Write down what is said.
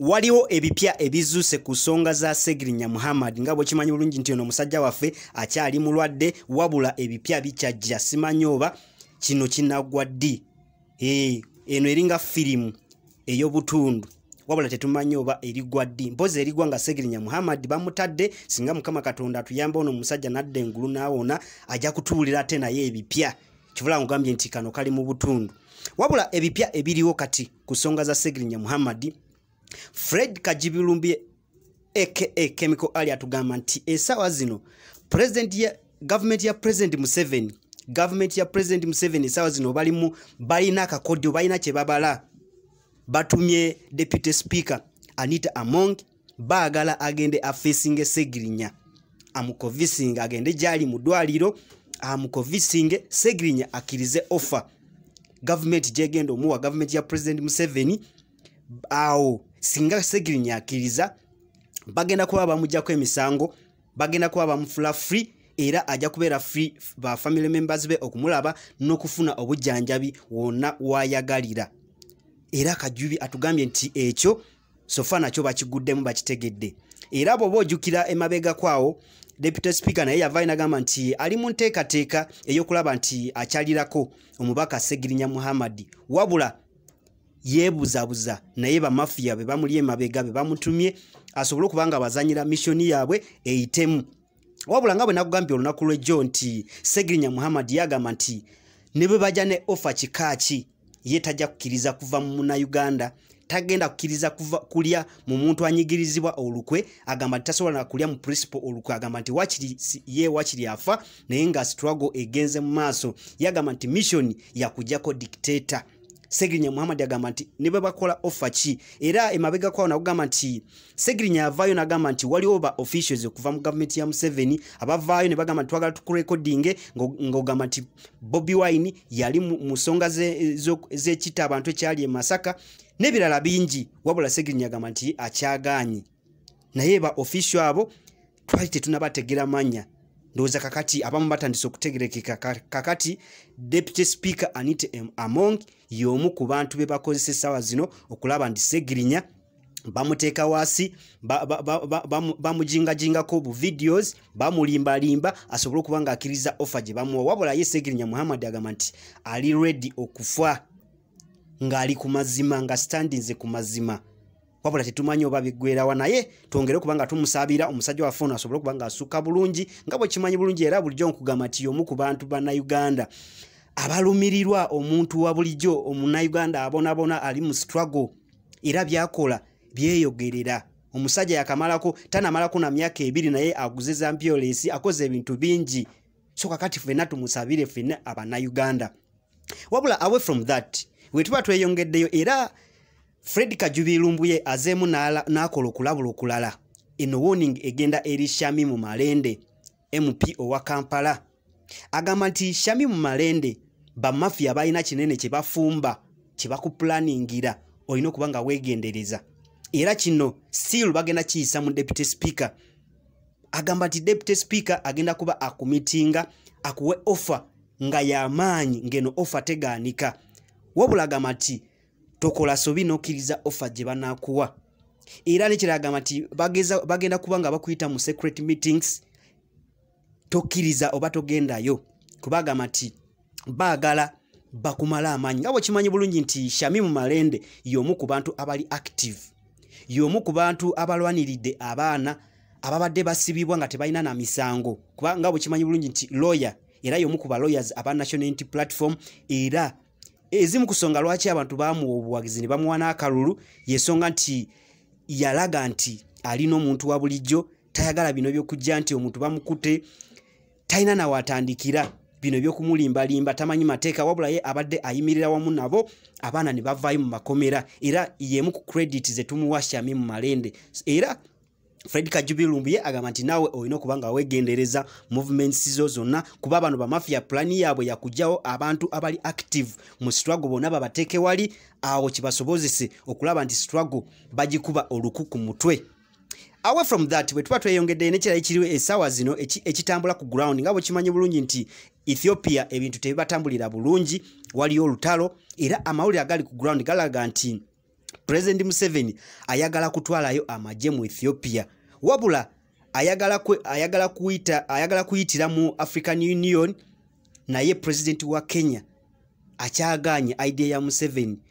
waliwo ebipya ebizuuse ku nsonga za segirinya muhammad nga bwekimanyi bulungi nti ono omusajja waffe akyali mulwadde wabula ebipya bikyajja simanyi oba kino kinagwa ddi eno eringa firimu ey'obutundu wabula tetumanyi oba erigwa ddi mpozi erigwa nga segirinya muhammad bamutadde singa mukama katonda atuyamba ono omusajja nadda engulu naawona ajja kutuwulira ate naye ebipya kivula ngugambye nti kano kali mu butundu wabula ebipya ebiriwo kati ku nsonga za segirinya muhammadi fred kajibirumbi aka chemical ali atugamba nti esaawa zino gavumenti ya president museveni gavumenti ya president museveni esaawa zino balimu balina akakodyo balina kye babala batumye deputy speaker anita among baagala agende afacinge segirinya amukovisinge agende gyali mu ddwaliro amukovisinge segirinya akkirize offer gavumenti gyegenda omuwa gavumenti ya president museveni awo singa segirini akkiriza bagenda kuba bamugjako emisango bagenda kuba bamufula free era ajja kubeera free ba family members be okumulaba n'okufuna obujjanjabi wonna waayagalira era kajubi atugambye nti ekyo sofa nakyo bakiguddemu bakitegedde era bw'oba ojjukira emabega kwawo deputy speaker naye yavaayo nagamba nti ali mu nteekateeka ey'okulaba nti akyalirako omubaka segirinya muhammadi wabula yebuzabuza naye bamafiya be bamuli emabega be bamutumye asobole okuba nga bazanyira missioni yaabwe eyitemu wabula nga bwe nakugambye olunaku lwejjo nti segirinya muhammad yagamba nti ne bwe bajja ne ofa kikaaki ye tajja kukkiriza kuva mu munauganda tagenda kukkiriza kulya mu muntu anyigirizibwa olukwe agamba nti tasobola nakulya mu principal olukwe agamba nti wakiri ye wakiri afa naye nga struggle egenze mu maaso yagamba nti missioni yakugjako dictator segirinya muhammad agamba nti ne bwe bakola offa ki era emabega kwawo nakugamba nti segirinya yavaayo n'agamba nti waliwo ba officials okuva mu government ya museveni abavaayo ne bagamba nti twagala tukurekodinge ng'ogamba nti bobi wine yali mu nsonga z'ekita abantu ekyali e masaka n'ebirala bingi wabula segirinya agamba nti akyagaanyi naye ba official abo twali tetunabategera manya ndowooza kakati abamu batandise okutegerekeka kakati deputy speaker anite among y'omu ku bantu be bakozesa essaawa zino okulaba nti segirinya bamuteeka waasi bamujingajingako ba, ba, ba, ba, ba, buvideos bamulimbalimba asobole okuba ng'akkiriza offer gye bamuwa wabula ye segirinya muhammad agamba nti ali ready okufa ng'ali ku mazima nga standinze ku mazima wabula tetumanyi oba biggwerawa naye twongere okuba nga tumusabira omusajja waffe ono asobole okuba ngaasukka bulungi nga bwe kimanyi bulungi era bulijjo nkugamba ti omu ku bantu bannayuganda abalumirirwa omuntu wa bulijjo omunayuganda abonabona ali mu struggle era byakola byeyogerera omusajja yakamalako tanamalako na myaka ebiri naye aguze zampiolesi akoze ebintu bingi so kakati fenna tumusabire fenna abannayuganda wabula away from that wetuba tweyongeddeyo era fred kajubirumbuye azeemu n'akola okulabula okulala eno woning egenda eri shami mu malende mp owa kampala agamba nti shami mu malende bamafiya balina kinene kye bafumba kye bakupulaningira olina okuba nga weegendereza era kino siru bagenda kiyisa mu deputy speaker agamba nti deputy speaker agenda kuba akumitinga akuwe offer nga yamaanyi ngeno offer teganika wabula agamba nti tokola sobi n'okkiriza offa gye banaakuwa era nekiragamba nti bagenda kuba nga bakuyita mu secret meetings tokkiriza oba togendayo kubagamba nti baagala bakumala amaanyi nga bwekimanyi bulungi nti shami mu malende y'omu ku bantu abali active y'omu ku bantu abalwaniridde abaana ababadde basibibwa nga tebalina na misango kubanga bwekimanyi bulungi nti lawyer era y'omu ku ba lawyers aba national unity platform era ezimu ku nsonga lwaki abantu baamuwa obuwagizi ne bamuwa n'akalulu yensonga nti yalaga nti alina omuntu wa bulijjo tayagala bino byokujja nti omuntu bamukute talina nawe atandikira bino byokumulimbalimba tamanyi mateeka wabula ye abadde ayimirira wamu nabo abaana ne bavaayo mu makomera era yemu ku credit zetumuwa shami mu malende era fred kajubi lumbu ye agamba nti naawe olina okuba nga weegendereza movements zo zonna kuba bano bamafiya pulani yaabwe yakugjawo abantu abali active mu sitrago bonna babateeke wali awo kibasobozese okulaba nti sitrago bagikuba oluku ku mutwe away from that bwe tuba tweyongeddeyo nekirayo kiriwo esaawa zino ekitambula ku ground nga bwekimanyi bulungi nti ethiopia ebintu tebibatambulira bulungi waliyo olutalo era amawulire agali ku ground galaga nti president museveni ayagala kutwalayo amagye mu ethiopia wabula ayagala, ku, ayagala, kuita, ayagala kuyitira mu african union naye pulezidenti wa kenya akyagaanye idea ya museveni